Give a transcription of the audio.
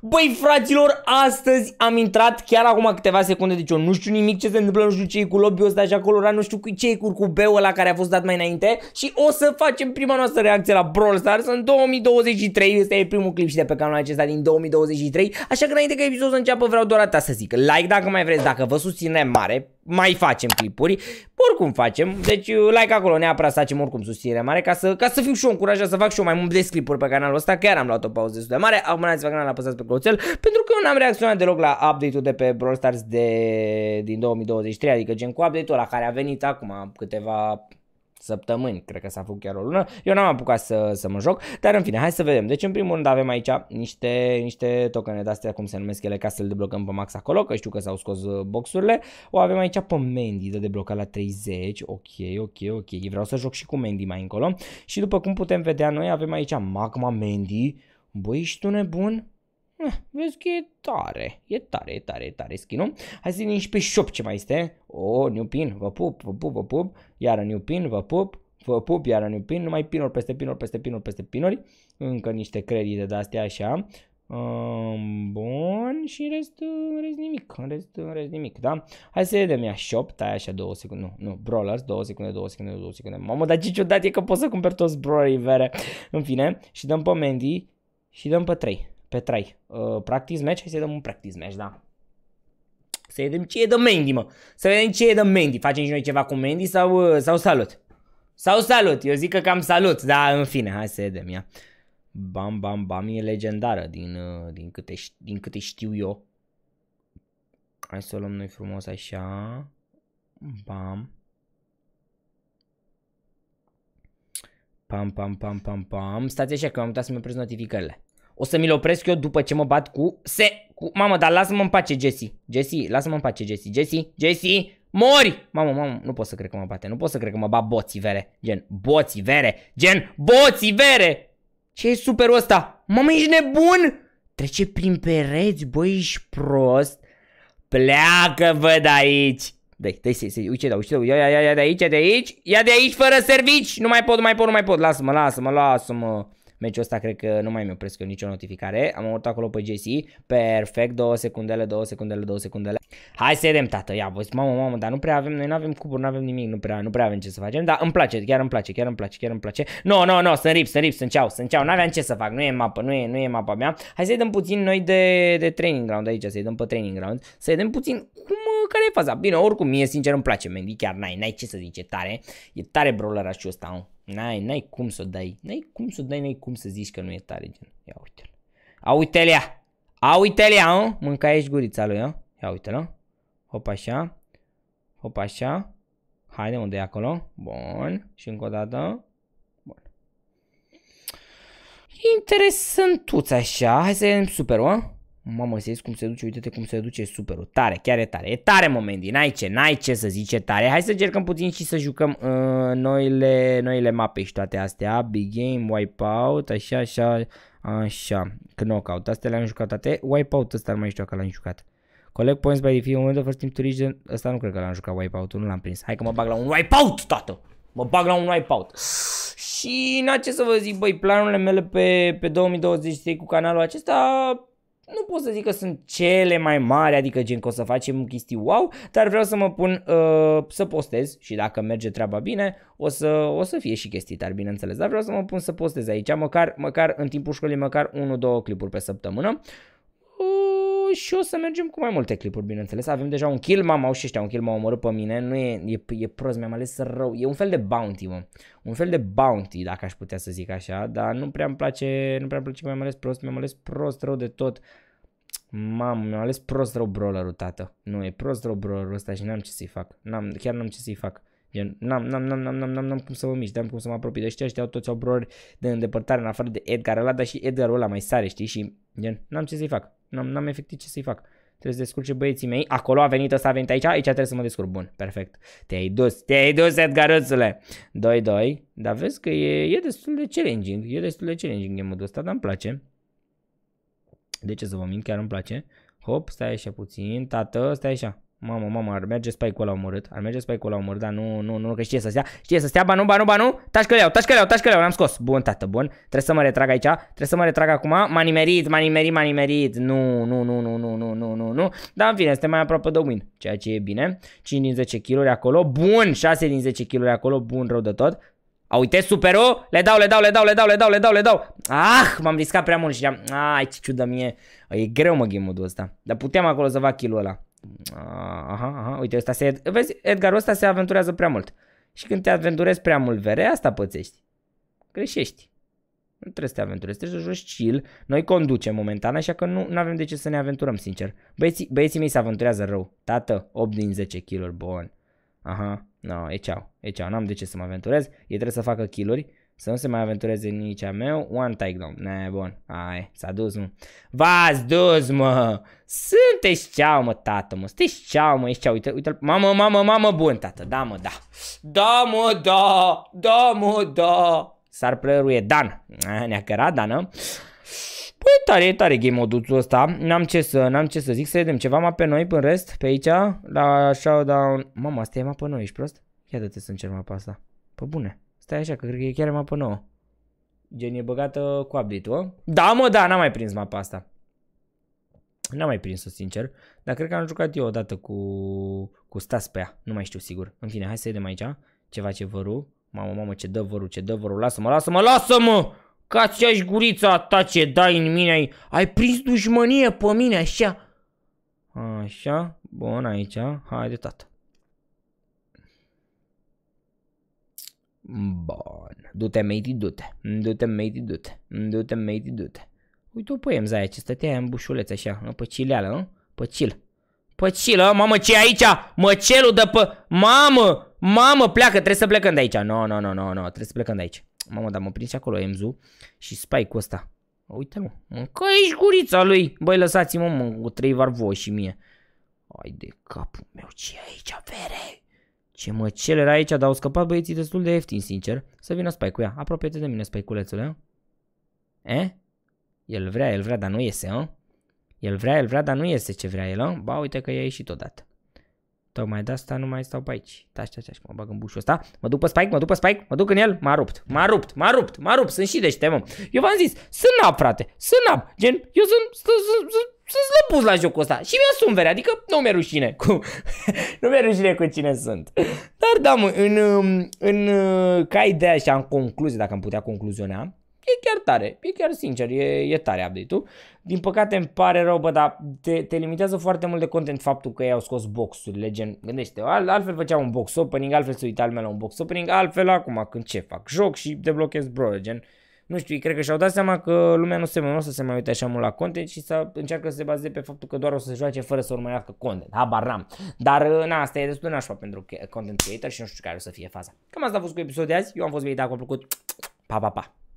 Băi fraților, astăzi am intrat chiar acum câteva secunde, deci eu nu știu nimic ce se întâmplă, nu știu ce e cu lobby-ul ăsta și acolo, nu știu ce e cu B-ul ăla care a fost dat mai înainte și o să facem prima noastră reacție la Brawl Stars în 2023, ăsta e primul clip și de pe canalul acesta din 2023, așa că înainte că episodul să înceapă vreau doar atât să zic, like dacă mai vreți, dacă vă susține mare, mai facem clipuri, oricum facem, deci uh, like acolo neapărat să facem oricum susținere mare ca să, ca să fiu și eu încurajat să fac și eu mai mult de clipuri pe canalul ăsta, chiar am luat o pauză destul de mare, n-ați vă canalul, apăsați pe cloțel, pentru că eu n-am reacționat deloc la update-ul de pe Brawl Stars de, din 2023, adică gen cu update-ul la care a venit acum câteva săptămâni, cred că s-a făcut chiar o lună, eu n-am apucat să, să mă joc, dar în fine, hai să vedem. Deci în primul rând avem aici niște, niște tokene de astea, cum se numesc ele, ca să le deblocăm pe Max acolo, că știu că s-au scos uh, boxurile. O avem aici pe Mandy de deblocat la 30, ok, ok, ok, vreau să joc și cu Mandy mai încolo. Și după cum putem vedea noi, avem aici Magma Mandy, băi, ești tu nebun? Eh, vezi că e tare, e tare, e tare, e tare skin Hai să vedem și pe shop ce mai este. O, oh, new pin, vă pup, vă pup, vă pup. Iară new pin, vă pup, vă pup, iară new pin. Numai pinuri peste pinuri, peste pinuri, peste pinuri. Încă niște credite de-astea așa. Um, bun, și în rest, în rest nimic, în rest, în rest nimic, da? Hai să vedem, ia shop, tai așa două secunde, nu, nu, brawlers, două secunde, două secunde, două secunde. Mamă, dar ce ciudat e că poți să cumperi toți brawlerii vere. În fine, și dăm pe Mandy și dăm pe 3 pe trai. Uh, practice match? Hai să dăm un practice match, da. Să vedem ce e de Mandy, mă. Să vedem ce e de Mandy. Facem și noi ceva cu Mandy sau, uh, sau salut? Sau salut. Eu zic că cam salut, dar în fine, hai să vedem, ia. Bam, bam, bam e legendară din, uh, din, câte, din câte știu eu. Hai să o luăm noi frumos așa. Bam. Pam, pam, pam, pam, pam. Stați așa că am uitat să-mi opresc notificările. O să mi-l opresc eu după ce mă bat cu se... Cu... Mamă, dar lasă-mă în pace, Jesse. Jesse, lasă-mă în pace, Jesse. Jesse, Jesse, mori! Mamă, mamă, nu pot să cred că mă bate. Nu pot să cred că mă bat boții vere. Gen, boții vere. Gen, boții vere! Ce e super ăsta? Mamă, ești nebun? Trece prin pereți, băi, ești prost. Pleacă, vă, de aici! Dai, dai, se, uite, da, uite, da, ia, ia, ia de aici, de aici, ia de aici fără servici, nu mai pot, nu mai pot, nu mai pot, lasă-mă, lasă-mă, lasă-mă. Meciul ăsta cred că nu mai mi opresc eu nicio notificare. Am urcat acolo pe JC. Perfect, două secundele, două secundele, două secundele. Hai să vedem, tată. Ia, voi mamă, mamă, dar nu prea avem, noi nu avem cupuri, nu avem nimic, nu prea, nu prea avem ce să facem. Dar îmi place, chiar îmi place, chiar îmi place, chiar îmi place. No, no, no, sunt rip, sunt rip, sunt ceau, sunt ceau. N-aveam ce să fac, nu e mapă, nu e, nu e mapa mea. Hai să dăm puțin noi de, de training ground aici, să-i dăm pe training ground. să vedem puțin cum care e faza. Bine, oricum, mie sincer îmi place Mendy, chiar n-ai, n-ai ce să zice, tare. E tare brawler și ăsta, nu? N-ai, n-ai cum să o dai, n-ai cum să o dai, n-ai cum să zici că nu e tare, gen. Ia uite-l. A uite-l ea! A uite-l ea, nu? Mânca ești gurița lui, Ia uite-l, Hop așa. Hop așa. Haide, unde e acolo? Bun. Și încă o dată. Bun. Interesantuț așa. Hai să vedem super, o? Mamă, să cum se duce, uite-te cum se duce super Tare, chiar e tare. E tare moment din ai ce, n-ai ce să zice tare. Hai să încercăm puțin și să jucăm uh, noile, noile mape și toate astea. Big game, wipeout, așa, așa, așa. Knockout, astea le-am jucat toate. Wipeout ăsta nu mai știu că l-am jucat. Collect points by defeat, moment of first team to reach Ăsta nu cred că l-am jucat wipeout nu l-am prins. Hai că mă bag la un wipeout, tată! Mă bag la un wipeout. Și n-a ce să vă zic, băi, planurile mele pe, pe 2023 cu canalul acesta nu pot să zic că sunt cele mai mari, adică gen că o să facem chestii wow, dar vreau să mă pun uh, să postez și dacă merge treaba bine, o să, o să fie și chestii tari, bineînțeles, dar vreau să mă pun să postez aici, măcar, măcar în timpul școlii, măcar 1-2 clipuri pe săptămână. Uh, și o să mergem cu mai multe clipuri, bineînțeles. Avem deja un kill, m-am și ăștia un kill, m-au omorât pe mine. Nu e, e, e prost, mi-am ales rău. E un fel de bounty, mă. Un fel de bounty, dacă aș putea să zic așa, dar nu prea mi place, nu prea mi place mi-am ales prost, mi-am ales prost rău de tot. Mamă, mi-am ales prost rău brawlerul, tată. Nu, e prost rău brawlerul ăsta și n-am ce să-i fac. N-am, chiar n-am ce să-i fac. Gen, n-am, n-am, n-am, n-am, n-am, n-am, n-am cum să mă mișc, n-am cum să mă apropii de deci ăștia, ăștia toți au brori de îndepărtare în afară de Edgar ăla, dar și Edgar ăla mai sare, știi, și gen, n-am ce să-i fac, n-am, n-am efectiv ce să-i fac. Trebuie să descurce băieții mei, acolo a venit ăsta, a venit aici, aici trebuie să mă descurc, bun, perfect. Te-ai dus, te-ai dus, Edgaruțule! 2-2, dar vezi că e, e destul de challenging, e destul de challenging game modul ăsta, dar îmi place. De ce să vă mint, chiar îmi place. Hop, stai așa puțin, tată, stai așa. Mamă, mamă, ar merge spike-ul ăla omorât. Ar merge spike-ul ăla omorât, dar nu, nu, nu, că știe să stea. Știe să stea, ba nu, ba nu, ba nu. Taci că le iau, că că L-am scos. Bun, tată, bun. Trebuie să mă retrag aici. Trebuie să mă retrag acum. M-a nimerit, m-a nimerit, m-a nimerit. Nu, nu, nu, nu, nu, nu, nu, nu, nu. Dar în fine, suntem mai aproape de win, ceea ce e bine. 5 din 10 kg acolo. Bun, 6 din 10 kg acolo. Bun, rău de tot. A, uite, superul, le dau, le dau, le dau, le dau, le dau, le dau, le dau. Ah, m-am riscat prea mult și am... Ai, ce ciudă mie. E greu mă ghimudul ăsta. Dar puteam acolo să fac kill ăla. Aha, aha, uite, ăsta se... Vezi, Edgar, ăsta se aventurează prea mult. Și când te aventurezi prea mult vere, asta pățești. Greșești. Nu trebuie să te aventurezi, trebuie să joci chill. Noi conducem momentan, așa că nu nu avem de ce să ne aventurăm, sincer. Băieții, băieții mei se aventurează rău. Tată, 8 din 10 kill bun. Aha, no, e ceau, e ceau, n-am de ce să mă aventurez. Ei trebuie să facă kill să nu se mai aventureze nici a meu. One down. Ne, bun. Ai, s-a dus, mă. V-ați dus, mă! Sunteți ceau, mă, tată, mă. Sunteți ceau, mă, ești ceau. Uite, uite -l. Mamă, mamă, mamă, bun, tată. Da, mă, da. Da, mă, da. Da, mă, da. S-ar plăruie Dan. Ah, ne-a cărat, Dană. Păi tare, e tare game moduțul ăsta. N-am ce să, n-am ce să zic. Să vedem ceva mai pe noi, până rest, pe aici, la showdown. Mama, asta e mapa pe noi, ești prost? Ia dă-te să încerc mapa asta. Pă bune. Stai așa, că cred că e chiar mapă nouă. Gen, e băgată cu update-ul. Da, mă, da, n-am mai prins mapa asta. N-am mai prins-o, sincer. Dar cred că am jucat eu odată cu, cu Stas pe ea. Nu mai știu sigur. În fine, hai să vedem aici. Ceva ce văru. Mamă, mamă, ce dă vărul, ce dă vărul. Lasă-mă, lasă-mă, lasă-mă! Ca aceeași gurița ta ce dai în mine. Ai, ai prins dușmănie pe mine, așa. Așa. Bun, aici. Haide, tată. Bun. Du-te, matey, du-te. Du-te, matey, du-te. Du-te, matey, du-te. Uite o poemza aia ce stătea în bușuleț așa, pe cileală, nu? Pe cil. Pe cilă, mamă, ce aici? Mă, celul de pe... Mamă, mamă, pleacă, trebuie să plecăm de aici. Nu, no, nu, no, nu, no, nu, no, no, trebuie să plecăm de aici. Mamă, dar mă prins acolo Emzu și spike cu ăsta. Uite-mă, mâncă aici gurița lui. Băi, lăsați-mă, mă, trei varvoși și mie. Ai de capul meu, ce aici, vere? Ce mă, cel era aici, dar au scăpat băieții destul de ieftin, sincer. Să vină spai cu ea. Apropie-te de mine, Spike-ulețule. Eh? El vrea, el vrea, dar nu iese, hă? El vrea, el vrea, dar nu iese ce vrea el, hă? Ba, uite că i-a ieșit odată. Tocmai de asta nu mai stau pe aici. Da, taci, taci, mă bag în bușul ăsta. Mă duc pe Spike, mă duc pe Spike, mă duc în el, m-a rupt, m-a rupt, m-a rupt, m-a rupt, sunt și deștept, mă. Eu v-am zis, sunt nap, frate, sunt nap. Gen, eu sunt, sunt, sunt, sunt sunt slăbuț la jocul ăsta și mi-asum verea, adică nu mi-e rușine cu, nu mi-e rușine cu cine sunt. Dar da, mă, în, um, în, uh, ca ideea și în concluzie, dacă am putea concluziona, e chiar tare, e chiar sincer, e, e tare update-ul. Din păcate îmi pare rău, bă, dar te, te limitează foarte mult de content faptul că ei au scos boxurile, gen, gândește, al, altfel făceau un box opening, altfel se uita lumea la un box opening, altfel acum când ce fac, joc și deblochez bro, gen, nu știu, cred că și-au dat seama că lumea nu, se, nu o să se mai uite așa mult la content și să încearcă să se bazeze pe faptul că doar o să se joace fără să urmărească content. Habar n-am. Dar uh, na, asta e destul de nașpa pentru content creator și nu știu care o să fie faza. Cam asta a fost cu episodul de azi. Eu am fost bine dacă a plăcut. Pa, pa, pa.